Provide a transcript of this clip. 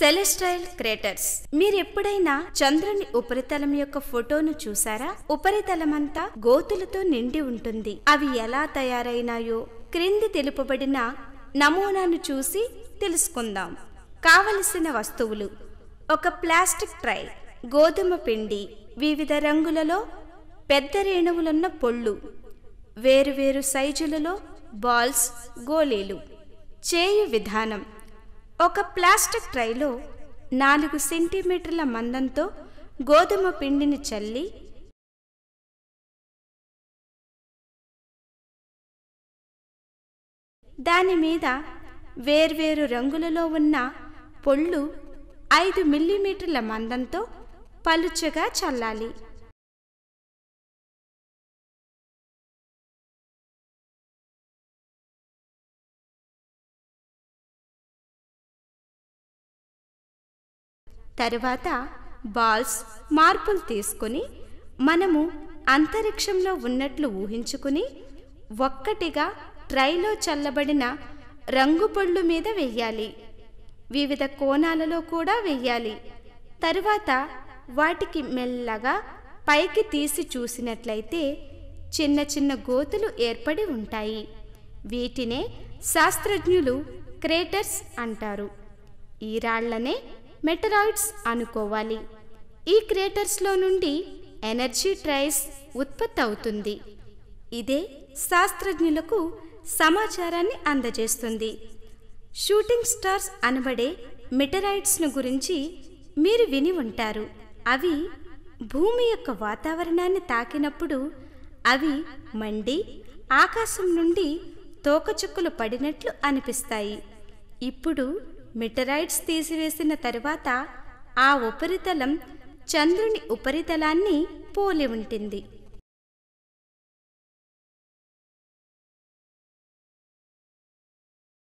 సెలెస్ట్రయల్ craters మీరు ఎప్పుడైనా చంద్రుని ఉపరితలం యొక్క ఫోటోను చూసారా ఉపరితలమంతా గోతులతో నిండి ఉంటుంది అవి ఎలా తయారైనాయో క్రింది తెలుపబడిన నమూనాను చూసి తెలుసుకుందాం కావలసిన వస్తువులు ఒక ప్లాస్టిక్ ట్రై గోధుమ పిండి వివిధ రంగులలో పెద్ద రేణువులున్న పొళ్ళు వేరువేరు సైజులలో బాల్స్ గోళీలు చేయు విధానం ఒక ప్లాస్టిక్ ట్రైలో నాలుగు సెంటీమీటర్ల మందంతో గోధుమ పిండిని చల్లి దాని మీద వేర్వేరు రంగులలో ఉన్న పొళ్ళు ఐదు మిల్లీమీటర్ల మందంతో పలుచగా చల్లాలి తరువాత బాల్స్ మార్పులు తీసుకుని మనము అంతరిక్షంలో ఉన్నట్లు ఊహించుకుని ఒక్కటిగా ట్రైలో చల్లబడిన రంగు పళ్ళు మీద వెయ్యాలి వివిధ కోణాలలో కూడా వెయ్యాలి తరువాత వాటికి మెల్లగా పైకి తీసి చూసినట్లయితే చిన్న చిన్న గోతులు ఏర్పడి ఉంటాయి వీటినే శాస్త్రజ్ఞులు క్రేటర్స్ అంటారు ఈ రాళ్లనే మెటరాయిడ్స్ అనుకోవాలి ఈ క్రేటర్స్లో నుండి ఎనర్జీ ట్రైస్ ఉత్పత్తి అవుతుంది ఇదే శాస్త్రజ్ఞులకు సమాచారాన్ని అందజేస్తుంది షూటింగ్ స్టార్స్ అనబడే మెటరాయిడ్స్ను గురించి మీరు విని ఉంటారు అవి భూమి యొక్క వాతావరణాన్ని తాకినప్పుడు అవి మండి ఆకాశం నుండి తోకచుక్కలు పడినట్లు అనిపిస్తాయి ఇప్పుడు మిటరైట్స్ తీసివేసిన తరువాత ఆ ఉపరితలం చంద్రుని ఉపరితలాన్ని పోలి ఉంటుంది